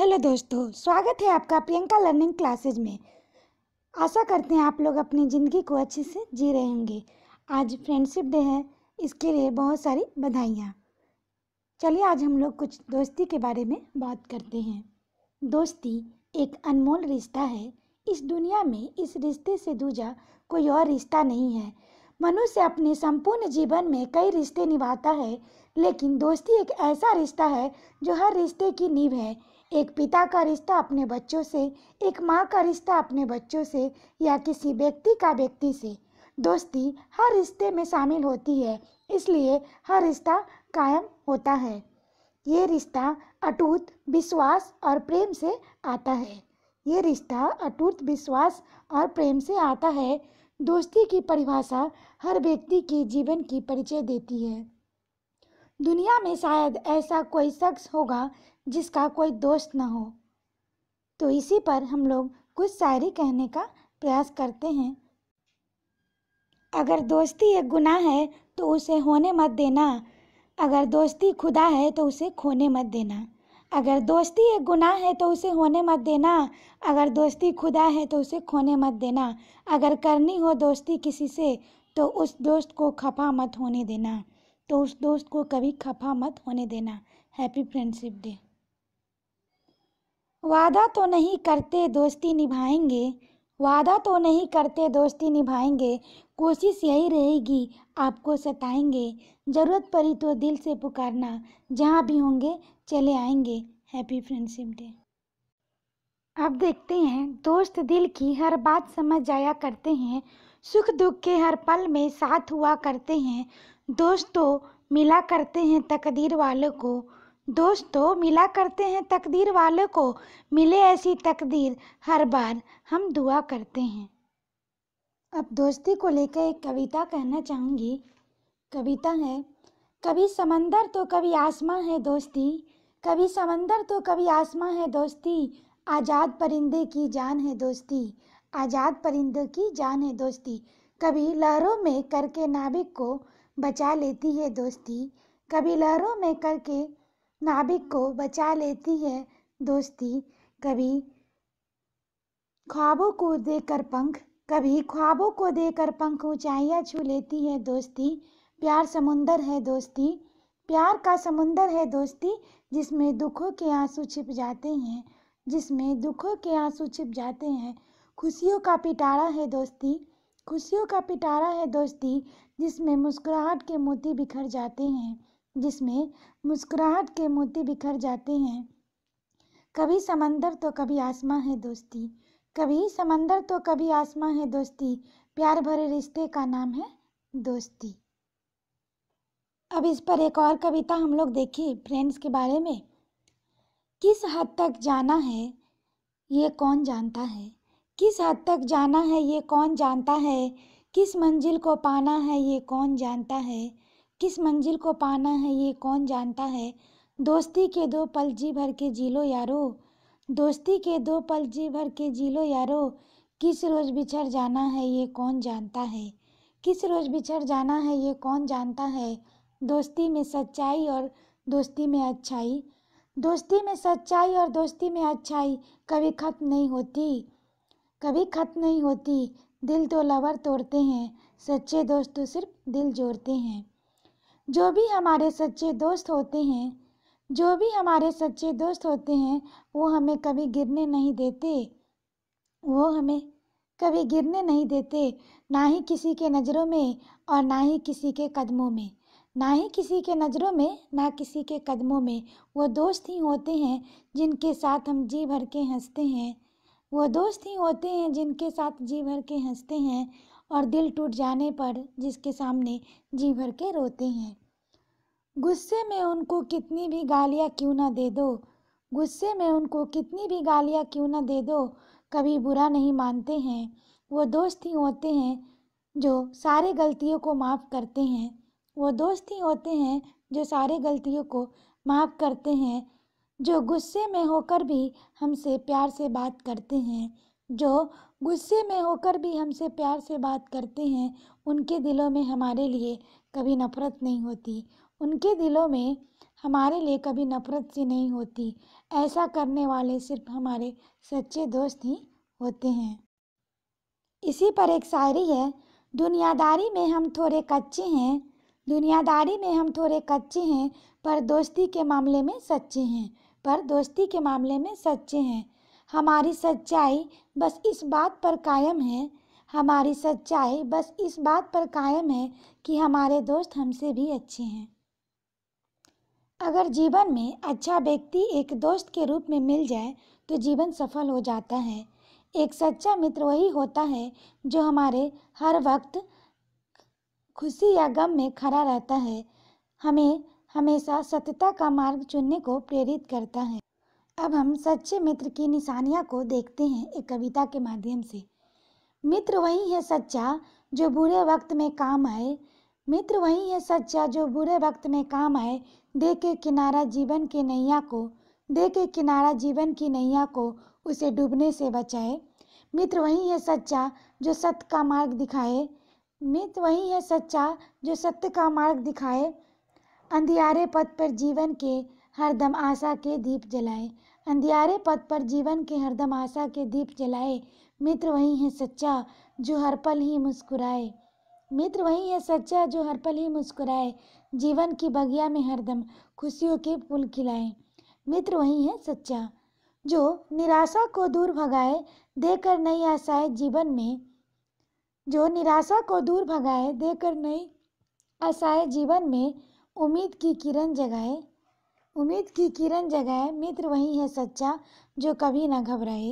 hello दोस्तों स्वागत है आपका प्रियंका लर्निंग क्लासेज में आशा करते हैं आप लोग अपनी ज़िंदगी को अच्छे से जी रहे होंगे आज फ्रेंडशिप डे है इसके लिए बहुत सारी बधाइयाँ चलिए आज हम लोग कुछ दोस्ती के बारे में बात करते हैं दोस्ती एक अनमोल रिश्ता है इस दुनिया में इस रिश्ते से दूजा कोई और रिश्ता नहीं है मनुष्य अपने संपूर्ण जीवन में कई रिश्ते निभाता है लेकिन दोस्ती एक ऐसा रिश्ता है जो हर रिश्ते की नींव है एक पिता का रिश्ता अपने बच्चों से एक माँ का रिश्ता अपने बच्चों से या किसी व्यक्ति का व्यक्ति से दोस्ती हर रिश्ते में शामिल होती है इसलिए हर रिश्ता कायम होता है ये रिश्ता अटूट विश्वास और प्रेम से आता है ये रिश्ता अटूट विश्वास और प्रेम से आता है दोस्ती की परिभाषा हर व्यक्ति के जीवन की परिचय देती है दुनिया में शायद ऐसा कोई शख्स होगा जिसका कोई दोस्त ना हो तो इसी पर हम लोग कुछ शायरी कहने का प्रयास करते हैं अगर दोस्ती एक गुनाह है तो उसे होने मत देना अगर दोस्ती खुदा है तो उसे खोने मत देना अगर दोस्ती एक गुनाह है तो उसे होने मत देना अगर दोस्ती खुदा है तो उसे खोने मत देना अगर करनी हो दोस्ती किसी से तो उस दोस्त को खफा मत होने देना तो उस दोस्त को कभी खफा मत होने देना हैप्पी फ्रेंडशिप डे वादा तो नहीं करते दोस्ती निभाएंगे वादा तो नहीं करते दोस्ती निभाएंगे कोशिश यही रहेगी आपको सताएंगे ज़रूरत पड़ी तो दिल से पुकारना जहाँ भी होंगे चले आएंगे हैप्पी फ्रेंडशिप डे अब देखते हैं दोस्त दिल की हर बात समझ जाया करते हैं सुख दुख के हर पल में साथ हुआ करते हैं दोस्तों मिला करते हैं तकदीर वालों को दोस्तों मिला करते हैं तकदीर वालों को मिले ऐसी तकदीर हर बार हम दुआ करते हैं अब दोस्ती को लेकर एक कविता कहना चाहूँगी कविता है कभी समंदर तो कभी आसमां है दोस्ती कभी समंदर तो कभी आसमां है दोस्ती आज़ाद परिंदे की जान है दोस्ती आज़ाद परिंदे की जान है दोस्ती कभी लहरों में करके नाविक को बचा लेती है दोस्ती कभी लहरों में करके नाभिक को बचा लेती है दोस्ती कभी ख्वाबों को देकर पंख कभी ख्वाबों को देकर पंख ऊँचाइयाँ छू लेती है दोस्ती प्यार समुंदर है दोस्ती प्यार का समुंदर है दोस्ती जिसमें दुखों के आंसू छिप जाते हैं जिसमें दुखों के आंसू छिप जाते हैं खुशियों का पिटारा है दोस्ती खुशियों का पिटारा है दोस्ती जिसमें मुस्कुराहट के मोती बिखर जाते हैं जिसमें मुस्कुराहट के मोती बिखर जाते हैं कभी समंदर तो कभी आसमां है दोस्ती कभी समंदर तो कभी आसमां है दोस्ती प्यार भरे रिश्ते का नाम है दोस्ती अब इस पर एक और कविता हम लोग देखिए फ्रेंड्स के बारे में किस हद तक जाना है ये कौन जानता है किस हद तक जाना है ये कौन जानता है किस मंजिल को पाना है ये कौन जानता है किस मंजिल को पाना है ये कौन जानता है दोस्ती के दो पल जी भर के जी लो यारो दोस्ती के दो पल जी भर के जी लो यारो किस रोज़ बिछड़ जाना है ये कौन जानता है किस रोज़ बिछड़ जाना है ये कौन जानता है दोस्ती में सच्चाई और दोस्ती में अच्छाई दोस्ती में सच्चाई और दोस्ती में अच्छाई कभी ख़त्म नहीं होती कभी ख़त्म नहीं होती दिल तो लवर तोड़ते हैं सच्चे दोस्त तो सिर्फ दिल जोड़ते हैं जो भी हमारे सच्चे दोस्त होते हैं जो भी हमारे सच्चे दोस्त होते हैं वो हमें कभी गिरने नहीं देते वो हमें कभी गिरने नहीं देते ना ही किसी के नज़रों में और ना ही किसी के कदमों में ना ही किसी के नज़रों में ना किसी के कदमों में वो दोस्त ही होते हैं जिनके साथ हम जी भर के हंसते हैं वो दोस्त ही होते हैं जिनके साथ जी भर के हंसते हैं और दिल टूट जाने पर जिसके सामने जी भर के रोते हैं गुस्से में उनको कितनी भी गालियाँ क्यों ना दे दो गुस्से में उनको कितनी भी गालियाँ क्यों ना दे दो कभी बुरा नहीं मानते हैं वो दोस्त ही होते हैं जो सारे गलतियों को माफ़ करते हैं वो दोस्त ही होते हैं जो सारे गलतियों को माफ़ करते हैं जो गुस्से में होकर भी हमसे प्यार से बात करते हैं जो गुस्से में होकर भी हमसे प्यार से बात करते हैं उनके दिलों में हमारे लिए कभी नफ़रत नहीं होती उनके दिलों में हमारे लिए कभी नफ़रत सी नहीं होती ऐसा करने वाले सिर्फ हमारे सच्चे दोस्त ही होते हैं इसी पर एक शायरी है दुनियादारी में हम थोड़े कच्चे हैं दुनियादारी में हम थोड़े कच्चे हैं पर दोस्ती के मामले में सच्चे हैं पर दोस्ती के मामले में सच्चे हैं हमारी सच्चाई बस इस बात पर कायम है हमारी सच्चाई बस इस बात पर कायम है कि हमारे दोस्त हमसे भी अच्छे हैं अगर जीवन में अच्छा व्यक्ति एक दोस्त के रूप में मिल जाए तो जीवन सफल हो जाता है एक सच्चा मित्र वही होता है जो हमारे हर वक्त खुशी या गम में खड़ा रहता है हमें हमेशा सत्यता का मार्ग चुनने को प्रेरित करता है अब हम सच्चे मित्र की निशानियाँ को देखते हैं एक कविता के माध्यम से मित्र वही है सच्चा जो बुरे वक्त में काम आए मित्र वही है सच्चा जो बुरे वक्त में काम आए दे के किनारा जीवन के नैया को दे के किनारा जीवन की नैया को उसे डूबने से बचाए मित्र वही है सच्चा जो सत्य का मार्ग दिखाए मित्र वही है सच्चा जो सत्य का मार्ग दिखाए अंधियारे पथ पर जीवन के हरदम आशा के दीप जलाए अंधियारे पथ पर जीवन के हरदम आशा के दीप जलाए मित्र वही है सच्चा जो हर पल ही मुस्कुराए मित्र वही है सच्चा जो हर पल ही मुस्कुराए जीवन की बगिया में हरदम खुशियों के फूल खिलाए मित्र वही है सच्चा जो निराशा को दूर भगाए देकर नई आशाएं जीवन में जो निराशा को दूर भगाए देकर नई आशाएं जीवन में उम्मीद की किरण जगाए उम्मीद की किरण जगाए मित्र वही है सच्चा जो कभी ना घबराए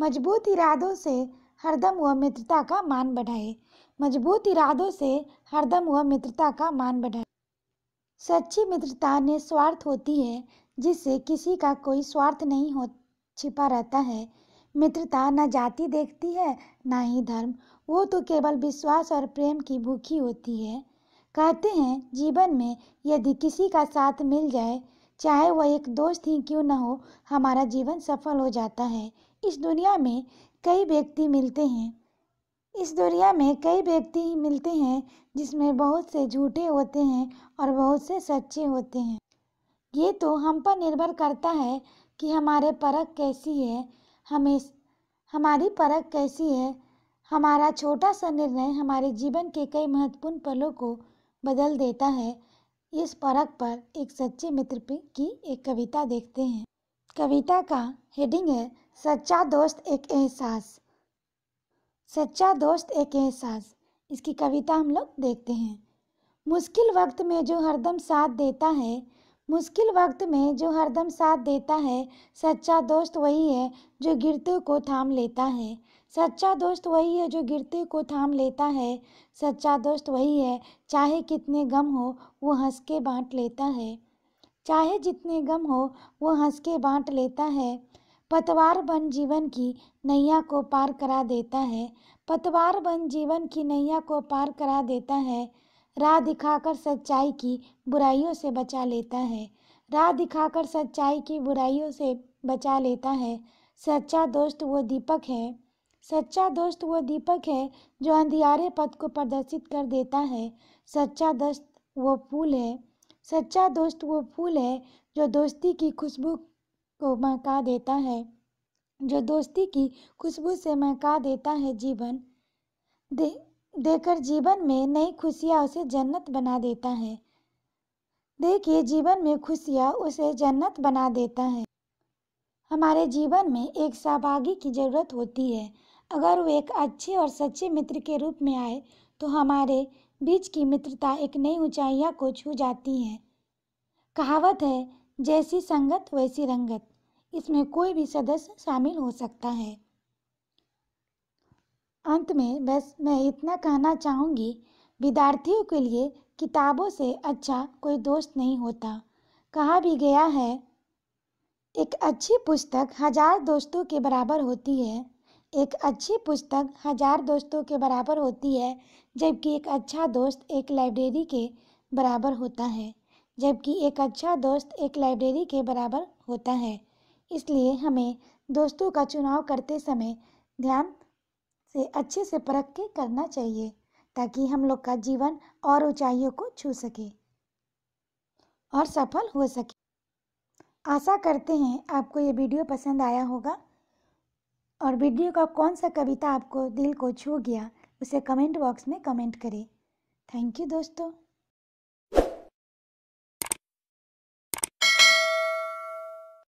मजबूत इरादों से हरदम वह मित्रता का मान बढ़ाए मजबूत इरादों से हरदम वह मित्रता का मान बढ़ाए सच्ची मित्रता ने स्वार्थ होती है जिससे किसी का कोई स्वार्थ नहीं हो छिपा रहता है मित्रता न जाति देखती है ना ही धर्म वो तो केवल विश्वास और प्रेम की भूखी होती है कहते हैं जीवन में यदि किसी का साथ मिल जाए चाहे वह एक दोस्त ही क्यों न हो हमारा जीवन सफल हो जाता है इस दुनिया में कई व्यक्ति मिलते हैं इस दुनिया में कई व्यक्ति ही मिलते हैं जिसमें बहुत से झूठे होते हैं और बहुत से सच्चे होते हैं ये तो हम पर निर्भर करता है कि हमारे परख कैसी है हमें हमारी परख कैसी है हमारा छोटा सा निर्णय हमारे जीवन के कई महत्वपूर्ण पलों को बदल देता है इस परख पर एक सच्चे मित्र की एक कविता देखते हैं कविता का हेडिंग है सच्चा दोस्त एक एहसास सच्चा दोस्त एक एहसास इसकी कविता हम लोग देखते हैं मुश्किल वक्त में जो हरदम साथ देता है मुश्किल वक्त में जो हरदम साथ देता है सच्चा दोस्त वही है जो गिरते को थाम लेता है सच्चा दोस्त वही है जो गिरते को थाम लेता है सच्चा दोस्त वही है चाहे कितने गम हो वो हंस के बांट लेता है चाहे जितने गम हो वो हंस के बांट लेता है पतवार बन जीवन की नैया को पार करा देता है पतवार बन जीवन की नैया को पार करा देता है राह दिखाकर सच्चाई की बुराइयों से बचा लेता है राह दिखाकर सच्चाई की बुराइयों से बचा लेता है सच्चा दोस्त वो दीपक है सच्चा दोस्त वो दीपक है जो अंधियारे पथ को प्रदर्शित कर देता है सच्चा दोस्त वो फूल है सच्चा दोस्त वो फूल है जो दोस्ती की खुशबू को महका देता है जो दोस्ती की खुशबू से महका देता है जीवन दे देकर जीवन में नई खुशियाँ उसे जन्नत बना देता है देखिए जीवन में खुशियाँ उसे जन्नत बना देता है हमारे जीवन में एक सहभागी की ज़रूरत होती है अगर वो एक अच्छे और सच्चे मित्र के रूप में आए तो हमारे बीच की मित्रता एक नई ऊंचाइयाँ को छू जाती है कहावत है जैसी संगत वैसी रंगत इसमें कोई भी सदस्य शामिल हो सकता है अंत में बस मैं इतना कहना चाहूँगी विद्यार्थियों के लिए किताबों से अच्छा कोई दोस्त नहीं होता कहा भी गया है एक अच्छी पुस्तक हजार दोस्तों के बराबर होती है एक अच्छी पुस्तक हजार दोस्तों के बराबर होती है जबकि एक अच्छा दोस्त एक लाइब्रेरी के बराबर होता है जबकि एक अच्छा दोस्त एक लाइब्रेरी के बराबर होता है इसलिए हमें दोस्तों का चुनाव करते समय ध्यान से अच्छे से परख के करना चाहिए ताकि हम लोग का जीवन और ऊंचाइयों को छू सके और सफल हो सके आशा करते हैं आपको ये वीडियो पसंद आया होगा और वीडियो का कौन सा कविता आपको दिल को छू गया उसे कमेंट बॉक्स में कमेंट करें थैंक यू दोस्तों